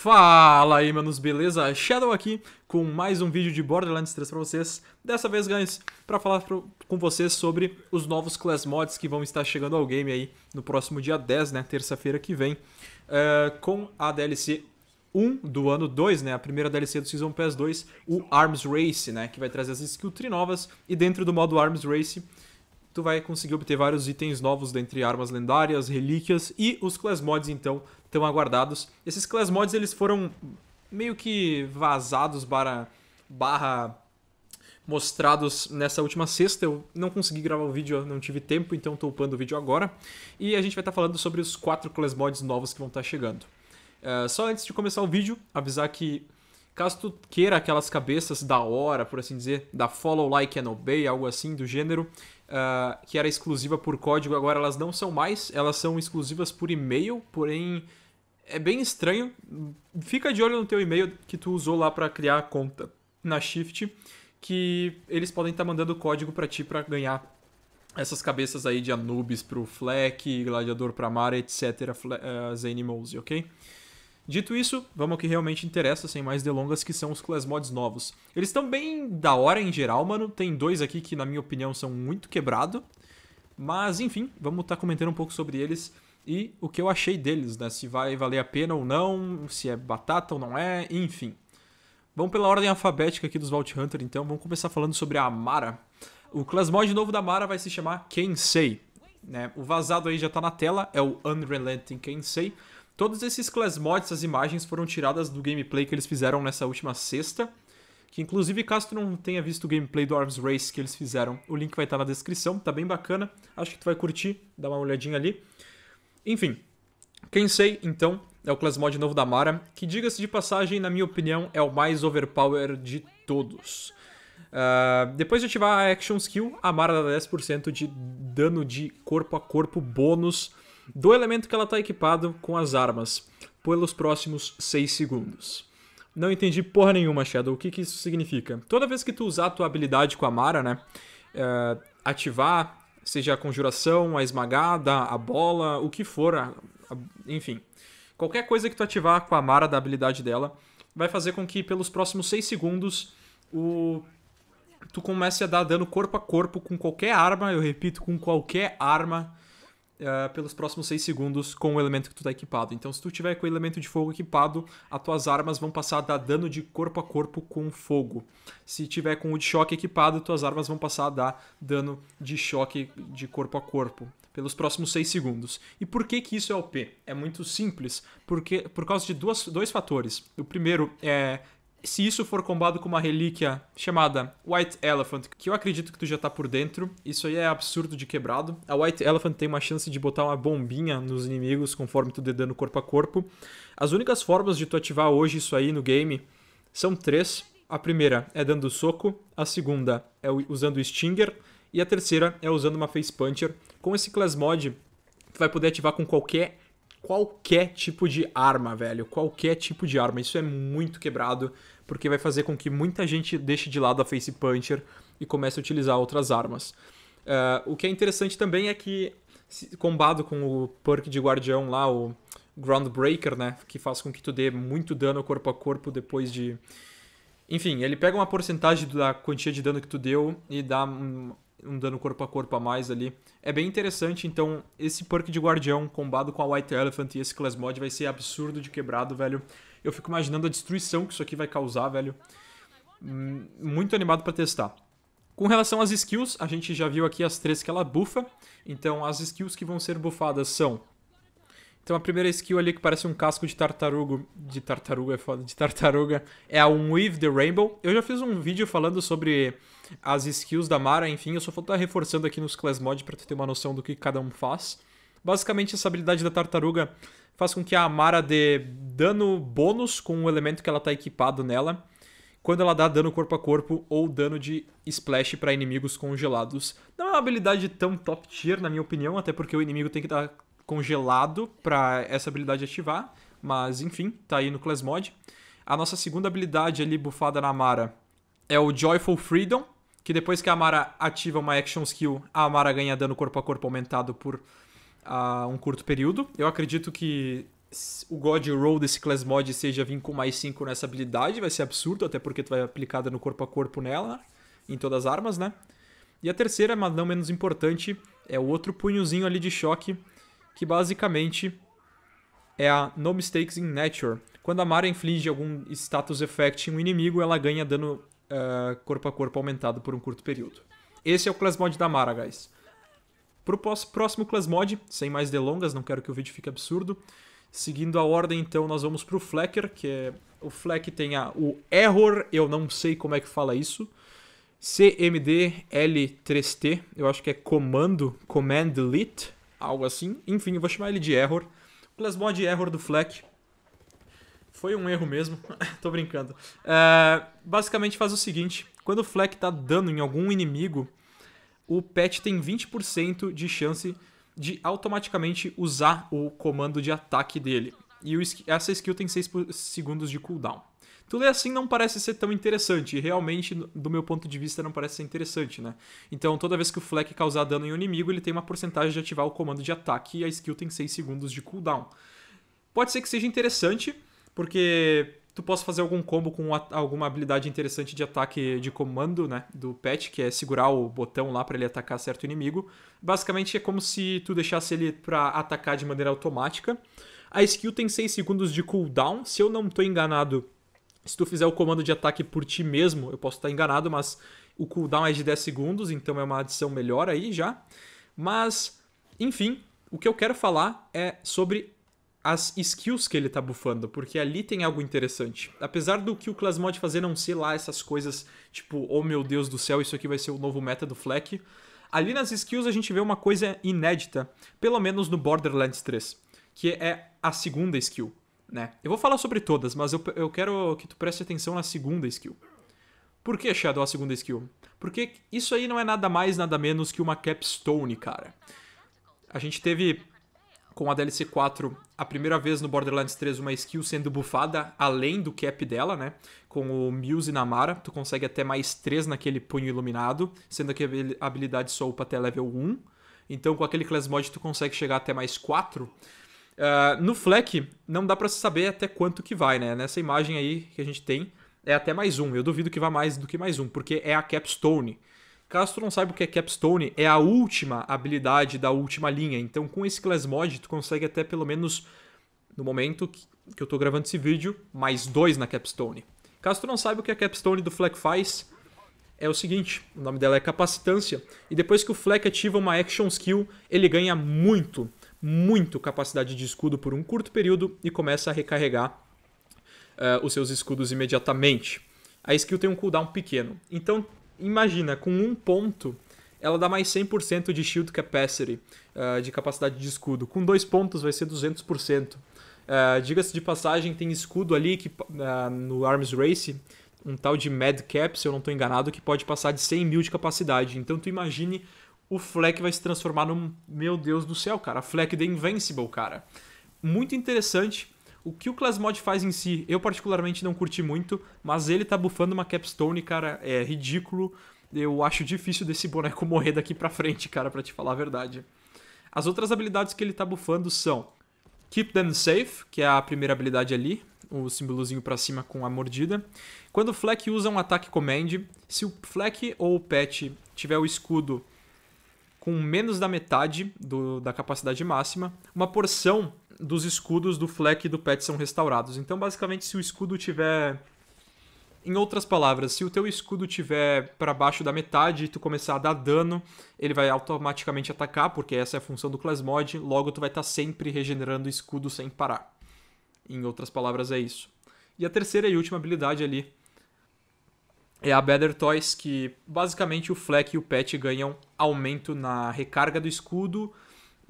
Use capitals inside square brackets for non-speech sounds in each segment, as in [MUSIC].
Fala aí, manos, beleza? Shadow aqui com mais um vídeo de Borderlands 3 pra vocês. Dessa vez, guys, pra falar pro, com vocês sobre os novos class mods que vão estar chegando ao game aí no próximo dia 10, né, terça-feira que vem, uh, com a DLC 1 do ano 2, né, a primeira DLC do Season Pass 2, o Arms Race, né, que vai trazer as skill tree novas e dentro do modo Arms Race tu vai conseguir obter vários itens novos, dentre armas lendárias, relíquias e os class mods, então, estão aguardados. Esses class mods, eles foram meio que vazados para barra mostrados nessa última sexta. Eu não consegui gravar o vídeo, não tive tempo, então estou upando o vídeo agora. E a gente vai estar tá falando sobre os quatro class mods novos que vão estar tá chegando. Uh, só antes de começar o vídeo, avisar que caso tu queira aquelas cabeças da hora, por assim dizer, da follow, like and obey, algo assim do gênero, Uh, que era exclusiva por código, agora elas não são mais, elas são exclusivas por e-mail, porém é bem estranho. Fica de olho no teu e-mail que tu usou lá para criar a conta na Shift, que eles podem estar tá mandando código para ti para ganhar essas cabeças aí de Anubis pro Fleck, Gladiador pra Mara, etc, uh, eh, ok? Dito isso, vamos ao que realmente interessa, sem mais delongas, que são os class mods novos. Eles estão bem da hora em geral, mano. Tem dois aqui que, na minha opinião, são muito quebrado. Mas, enfim, vamos estar tá comentando um pouco sobre eles e o que eu achei deles, né? Se vai valer a pena ou não, se é batata ou não é, enfim. Vamos pela ordem alfabética aqui dos Vault Hunter, então. Vamos começar falando sobre a Amara. O class mod novo da Amara vai se chamar Kensei. Né? O vazado aí já está na tela, é o Unrelenting Kensei. Todos esses class essas imagens foram tiradas do gameplay que eles fizeram nessa última sexta, que inclusive caso tu não tenha visto o gameplay do Arms Race que eles fizeram, o link vai estar na descrição, tá bem bacana, acho que tu vai curtir, dá uma olhadinha ali. Enfim, quem sei então é o class novo da Mara, que diga-se de passagem, na minha opinião, é o mais overpower de todos. Uh, depois de ativar a Action Skill, a Mara dá 10% de dano de corpo a corpo bônus do elemento que ela está equipado com as armas pelos próximos 6 segundos. Não entendi porra nenhuma, Shadow. O que, que isso significa? Toda vez que tu usar a tua habilidade com a Mara, né? Eh, ativar, seja a conjuração, a esmagada, a bola, o que for, a, a, enfim. Qualquer coisa que tu ativar com a Mara da habilidade dela vai fazer com que pelos próximos 6 segundos o tu comece a dar dano corpo a corpo com qualquer arma, eu repito, com qualquer arma uh, pelos próximos 6 segundos com o elemento que tu tá equipado. Então, se tu tiver com o elemento de fogo equipado, as tuas armas vão passar a dar dano de corpo a corpo com fogo. Se tiver com o de choque equipado, tuas armas vão passar a dar dano de choque de corpo a corpo pelos próximos 6 segundos. E por que que isso é OP? É muito simples, porque por causa de duas, dois fatores. O primeiro é se isso for combado com uma relíquia chamada White Elephant, que eu acredito que tu já tá por dentro, isso aí é absurdo de quebrado. A White Elephant tem uma chance de botar uma bombinha nos inimigos conforme tu dê dano corpo a corpo. As únicas formas de tu ativar hoje isso aí no game são três. A primeira é dando soco, a segunda é usando Stinger e a terceira é usando uma Face Puncher. Com esse Class Mod, tu vai poder ativar com qualquer qualquer tipo de arma, velho. Qualquer tipo de arma. Isso é muito quebrado, porque vai fazer com que muita gente deixe de lado a Face Puncher e comece a utilizar outras armas. Uh, o que é interessante também é que, combado com o perk de guardião lá, o Groundbreaker, né? Que faz com que tu dê muito dano corpo a corpo depois de. Enfim, ele pega uma porcentagem da quantia de dano que tu deu e dá um dano corpo a corpo a mais ali. É bem interessante, então esse perk de guardião combado com a White Elephant e esse class mod vai ser absurdo de quebrado, velho. Eu fico imaginando a destruição que isso aqui vai causar, velho. Hum, muito animado para testar. Com relação às skills, a gente já viu aqui as três que ela bufa. Então as skills que vão ser bufadas são tem uma primeira skill ali que parece um casco de tartaruga. De tartaruga é foda, de tartaruga. É a With the Rainbow. Eu já fiz um vídeo falando sobre as skills da Mara, enfim, eu só vou estar reforçando aqui nos class mod pra tu ter uma noção do que cada um faz. Basicamente, essa habilidade da tartaruga faz com que a Mara dê dano bônus com o elemento que ela tá equipado nela, quando ela dá dano corpo a corpo ou dano de splash para inimigos congelados. Não é uma habilidade tão top tier, na minha opinião, até porque o inimigo tem que dar congelado para essa habilidade ativar, mas enfim, tá aí no Class Mod. A nossa segunda habilidade ali bufada na Mara é o Joyful Freedom, que depois que a Mara ativa uma action skill, a Mara ganha dano corpo a corpo aumentado por uh, um curto período. Eu acredito que o God Roll desse Class Mod seja vir com mais 5 nessa habilidade, vai ser absurdo, até porque tu vai aplicar dano corpo a corpo nela, em todas as armas, né? E a terceira, mas não menos importante, é o outro punhozinho ali de choque, que basicamente é a No Mistakes in Nature. Quando a Mara inflige algum status effect em um inimigo, ela ganha dano uh, corpo a corpo aumentado por um curto período. Esse é o class mod da Mara, guys. Pro próximo class mod, sem mais delongas, não quero que o vídeo fique absurdo. Seguindo a ordem, então, nós vamos pro Flecker, que é... O Fleck tem a, o Error, eu não sei como é que fala isso. cmdl 3 t eu acho que é comando, Command Lit algo assim. Enfim, eu vou chamar ele de Error. O Plasmod é Error do Fleck. Foi um erro mesmo, [LAUGHS] tô brincando. É, basicamente faz o seguinte, quando o Fleck tá dando em algum inimigo, o pet tem 20% de chance de automaticamente usar o comando de ataque dele. E essa skill tem 6 segundos de cooldown tu lê assim não parece ser tão interessante, e realmente, do meu ponto de vista, não parece ser interessante, né? Então, toda vez que o Fleck causar dano em um inimigo, ele tem uma porcentagem de ativar o comando de ataque e a skill tem 6 segundos de cooldown. Pode ser que seja interessante, porque tu possa fazer algum combo com alguma habilidade interessante de ataque de comando, né, do pet, que é segurar o botão lá para ele atacar certo inimigo. Basicamente é como se tu deixasse ele para atacar de maneira automática. A skill tem 6 segundos de cooldown, se eu não estou enganado, se tu fizer o comando de ataque por ti mesmo, eu posso estar enganado, mas o cooldown é de 10 segundos, então é uma adição melhor aí já. Mas, enfim, o que eu quero falar é sobre as skills que ele tá bufando, porque ali tem algo interessante. Apesar do que o Classmod fazer não ser lá essas coisas tipo, oh meu Deus do céu, isso aqui vai ser o novo meta do Fleck, ali nas skills a gente vê uma coisa inédita, pelo menos no Borderlands 3, que é a segunda skill né? Eu vou falar sobre todas, mas eu, eu quero que tu preste atenção na segunda skill. Por que Shadow a segunda skill? Porque isso aí não é nada mais, nada menos que uma capstone, cara. A gente teve com a DLC 4 a primeira vez no Borderlands 3 uma skill sendo bufada além do cap dela, né? Com o Muse e Namara, tu consegue até mais 3 naquele punho iluminado, sendo que a habilidade só upa até level 1. Então com aquele class mod tu consegue chegar até mais 4. Uh, no Fleck, não dá para saber até quanto que vai, né? Nessa imagem aí que a gente tem, é até mais um. Eu duvido que vá mais do que mais um, porque é a capstone. Caso tu não saiba o que é capstone, é a última habilidade da última linha. Então, com esse class mod, tu consegue até pelo menos no momento que, eu estou gravando esse vídeo, mais dois na capstone. Caso tu não saiba o que a capstone do Fleck faz, é o seguinte, o nome dela é capacitância, e depois que o Fleck ativa uma action skill, ele ganha muito muito capacidade de escudo por um curto período e começa a recarregar uh, os seus escudos imediatamente. A skill tem um cooldown pequeno. Então, imagina, com um ponto, ela dá mais 100% de shield capacity, uh, de capacidade de escudo. Com dois pontos, vai ser 200%. Uh, eh, Diga-se de passagem, tem escudo ali que no Arms Race um tal de Madcap, se eu não estou enganado, que pode passar de 100 mil de capacidade. Então tu imagine o Fleck vai se transformar num. Meu Deus do céu, cara. Fleck The Invincible, cara. Muito interessante. O que o Clasmod faz em si, eu particularmente não curti muito, mas ele tá bufando uma capstone, cara, é ridículo. Eu acho difícil desse boneco [LAUGHS] morrer daqui pra frente, cara, para te falar a verdade. As outras habilidades que ele tá bufando são Keep Them Safe, que é a primeira habilidade ali, o símbolozinho para cima com a mordida. Quando o Fleck usa um ataque command, se o Fleck ou o Pet tiver o escudo com menos da metade do, da capacidade máxima, uma porção dos escudos do Fleck e do Pet são restaurados. Então, basicamente, se o escudo tiver. Em outras palavras, se o teu escudo tiver para baixo da metade e tu começar a dar dano, ele vai automaticamente atacar, porque essa é a função do class Mod, logo tu vai estar tá sempre regenerando escudo sem parar. Em outras palavras, é isso. E a terceira e última habilidade ali é a Better Toys, que basicamente o Fleck e o Pet ganham aumento na recarga do escudo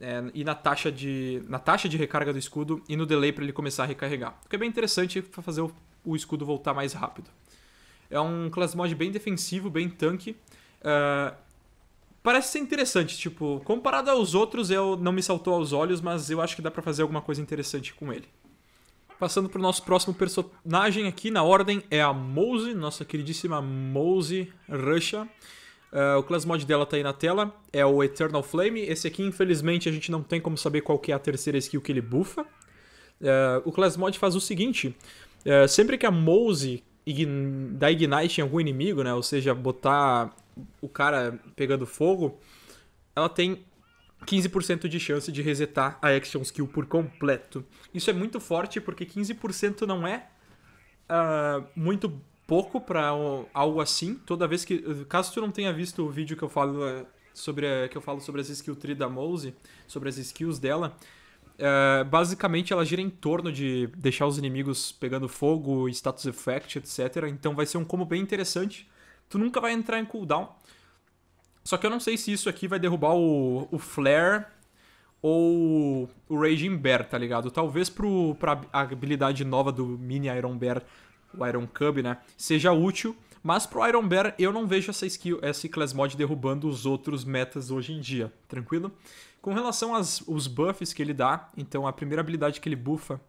é, e na taxa, de, na taxa de recarga do escudo e no delay para ele começar a recarregar. O que é bem interessante para fazer o, o, escudo voltar mais rápido. É um class mod bem defensivo, bem tanque. Uh, parece ser interessante, tipo, comparado aos outros, eu não me saltou aos olhos, mas eu acho que dá para fazer alguma coisa interessante com ele. Passando para o nosso próximo personagem aqui na ordem é a Mose, nossa queridíssima Mose Russia. Uh, o class mod dela tá aí na tela, é o Eternal Flame. Esse aqui, infelizmente, a gente não tem como saber qual que é a terceira skill que ele bufa. Uh, o class mod faz o seguinte, uh, sempre que a Mose ign dá Ignite em algum inimigo, né, ou seja, botar o cara pegando fogo, ela tem 15% de chance de resetar a action skill por completo. Isso é muito forte porque 15% não é uh, muito pouco para algo assim. Toda vez que, caso tu não tenha visto o vídeo que eu falo ah, sobre que eu falo sobre as skill tree da Mose, sobre as skills dela, uh, basicamente ela gira em torno de deixar os inimigos pegando fogo, status effect, etc. Então vai ser um combo bem interessante. Tu nunca vai entrar em cooldown só que eu não sei se isso aqui vai derrubar o, o Flare ou o Raging Bear, tá ligado? Talvez pro, pra habilidade nova do Mini Iron Bear, o Iron Cub, né? Seja útil. Mas pro Iron Bear eu não vejo essa skill, esse class mod derrubando os outros metas hoje em dia, tranquilo? Com relação aos buffs que ele dá, então a primeira habilidade que ele buffa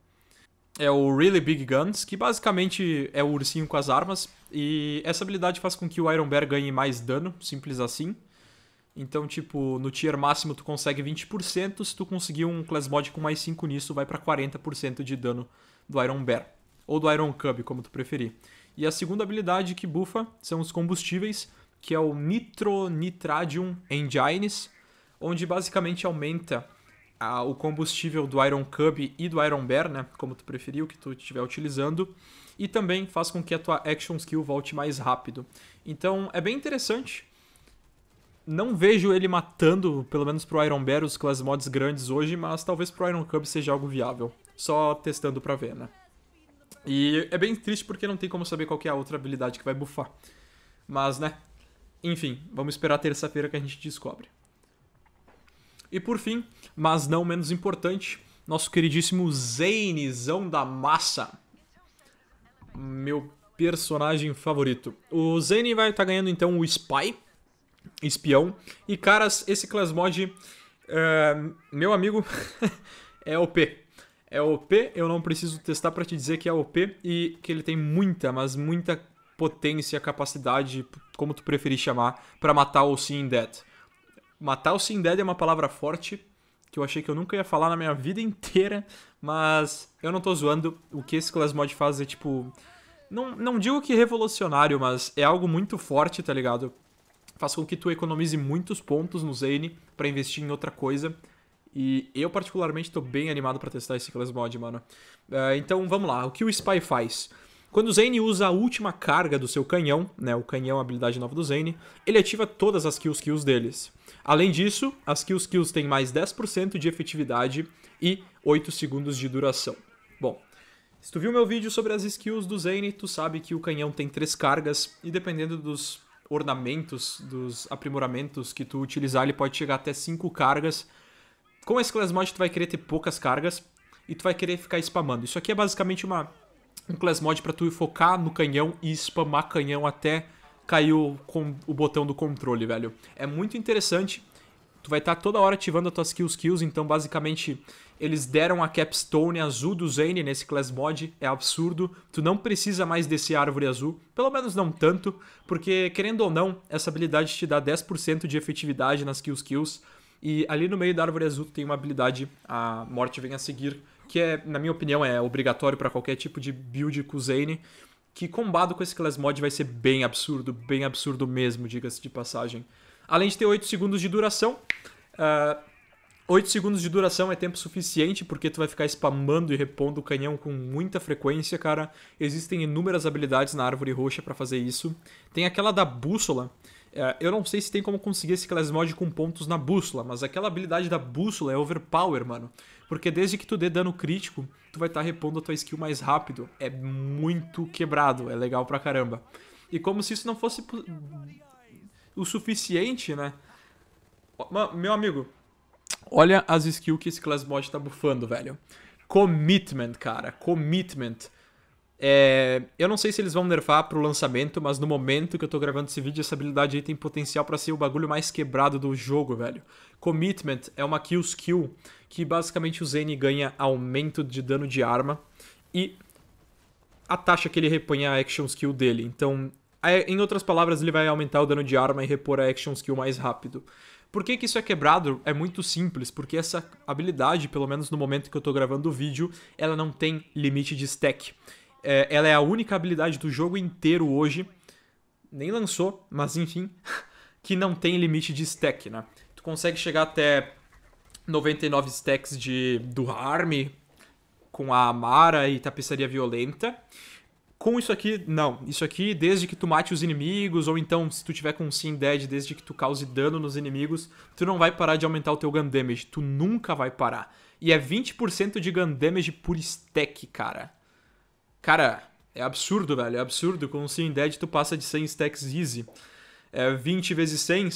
é o Really Big Guns, que basicamente é o ursinho com as armas, e essa habilidade faz com que o Iron Bear ganhe mais dano, simples assim. Então, tipo, no tier máximo tu consegue 20%, se tu conseguir um class mod com mais 5 nisso, vai para 40% de dano do Iron Bear. Ou do Iron Cub, como tu preferir. E a segunda habilidade que bufa são os combustíveis, que é o Nitronitradium Engines, onde basicamente aumenta a, o combustível do Iron Cub e do Iron Bear, né? Como tu preferir, o que tu estiver utilizando. E também faz com que a tua action skill volte mais rápido. Então é bem interessante não vejo ele matando, pelo menos pro Iron Bear, os class mods grandes hoje, mas talvez pro Iron Cub seja algo viável. Só testando pra ver, né? E é bem triste porque não tem como saber qual é a outra habilidade que vai buffar. Mas, né? Enfim, vamos esperar terça-feira que a gente descobre. E por fim, mas não menos importante, nosso queridíssimo Zanezão da Massa. Meu personagem favorito. O Zane vai estar tá ganhando então o Spy, espião. E, caras, esse Clasmod, uh, eh, meu amigo, [LAUGHS] é OP. É OP, eu não preciso testar para te dizer que é OP e que ele tem muita, mas muita potência, capacidade, como tu preferir chamar, para matar o Seeing Dead. Matar o Seeing Dead é uma palavra forte, que eu achei que eu nunca ia falar na minha vida [LAUGHS] inteira, mas eu não tô zoando. O que esse Classmod faz é tipo. Não, não digo que revolucionário, mas é algo muito forte, tá ligado? faz com que tu economize muitos pontos no Zane para investir em outra coisa. E eu particularmente estou bem animado para testar esse Class Mod, mano. Uh, então vamos lá, o que o Spy faz? Quando o Zane usa a última carga do seu canhão, né, o canhão, a habilidade nova do Zane, ele ativa todas as kills skills deles. Além disso, as kills kills têm mais 10% de efetividade e 8 segundos de duração. Bom, se tu viu meu vídeo sobre as skills do Zane, tu sabe que o canhão tem 3 cargas e dependendo dos ornamentos, dos aprimoramentos que tu utilizar, ele pode chegar até 5 cargas. Com esse class mod tu vai querer ter poucas cargas e tu vai querer ficar spamando. Isso aqui é basicamente uma, um class mod para tu focar no canhão e spamar canhão até cair o, com, o botão do controle, velho. É muito interessante. Tu vai estar tá toda hora ativando as tuas skills, skills, então basicamente eles deram a capstone azul do Zane nesse class mod, é absurdo. Tu não precisa mais desse árvore azul, pelo menos não tanto, porque querendo ou não, essa habilidade te dá 10% de efetividade nas kills kills. E ali no meio da árvore azul tem uma habilidade, a morte vem a seguir, que é, na minha opinião, é obrigatório para qualquer tipo de build com Zane, que combado com esse class mod vai ser bem absurdo, bem absurdo mesmo, diga-se de passagem. Além de ter 8 segundos de duração, uh, 8 segundos de duração é tempo suficiente porque tu vai ficar spamando e repondo o canhão com muita frequência, cara. Existem inúmeras habilidades na árvore roxa para fazer isso. Tem aquela da bússola. É, eu não sei se tem como conseguir esse class mod com pontos na bússola, mas aquela habilidade da bússola é overpower, mano. Porque desde que tu dê dano crítico, tu vai estar tá repondo a tua skill mais rápido. É muito quebrado, é legal pra caramba. E como se isso não fosse o suficiente, né? Meu amigo, Olha as skills que esse class mod tá bufando, velho. Commitment, cara. Commitment. É, eu não sei se eles vão nerfar pro lançamento, mas no momento que eu tô gravando esse vídeo, essa habilidade aí tem potencial para ser o bagulho mais quebrado do jogo, velho. Commitment é uma kill skill que basicamente o Zane ganha aumento de dano de arma e a taxa que ele repõe é a action skill dele. Então, é, em outras palavras, ele vai aumentar o dano de arma e repor a action skill mais rápido. Por que, que isso é quebrado? É muito simples, porque essa habilidade, pelo menos no momento que eu estou gravando o vídeo, ela não tem limite de stack. É, ela é a única habilidade do jogo inteiro hoje, nem lançou, mas enfim, [LAUGHS] que não tem limite de stack, né? Tu consegue chegar até 99 stacks de, do Harm com a Amara e Tapeçaria Violenta com isso aqui, não. Isso aqui, desde que tu mate os inimigos, ou então, se tu tiver com sin Dead, desde que tu cause dano nos inimigos, tu não vai parar de aumentar o teu Gun Damage. Tu nunca vai parar. E é 20% de Gun Damage por stack, cara. Cara, é absurdo, velho. É absurdo. Com sin Dead, tu passa de 100 stacks easy. É 20 vezes 100...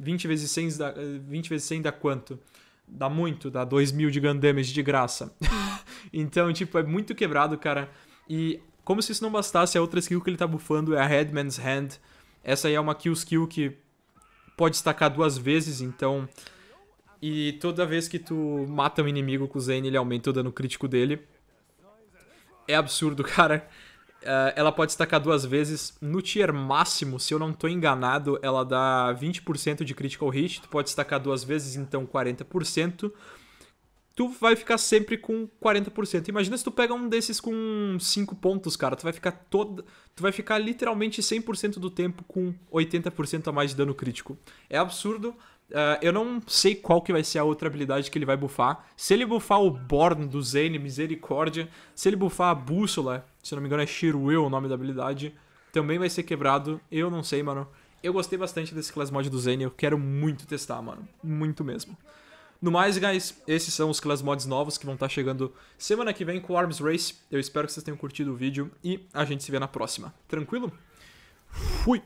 20 vezes 100 dá, 20 eh, vezes 100 dá quanto? Dá muito, dá 2 mil de Gun Damage de graça. [LAUGHS] então, tipo, é muito quebrado, cara. E como se isso não bastasse, a outra skill que ele tá bufando é a Headman's Hand. Essa aí é uma kill skill que pode destacar duas vezes, então... E toda vez que tu mata um inimigo com o Zane, ele aumenta o dano crítico dele. É absurdo, [LAUGHS] cara. Uh, ela pode destacar duas vezes. No tier máximo, se eu não estou enganado, ela dá 20% de critical hit. Tu pode destacar duas vezes, então 40% tu vai ficar sempre com 40%. Imagina se tu pega um desses com 5 pontos, cara, tu vai ficar todo tu vai ficar literalmente 100% do tempo com 80% a mais de dano crítico. É absurdo. Uh, eu não sei qual que vai ser a outra habilidade que ele vai buffar. Se ele buffar o Born do Zane, Misericórdia. Se ele buffar a Bússola, se não me engano é Shirwell o nome da habilidade. Também vai ser quebrado. Eu não sei, mano. Eu gostei bastante desse Class Mod do Zane. Eu quero muito testar, mano. Muito mesmo. No mais, guys, esses são os class mods novos que vão estar tá chegando semana que vem com o Arms Race. Eu espero que vocês tenham curtido o vídeo e a gente se vê na próxima. Tranquilo? Fui!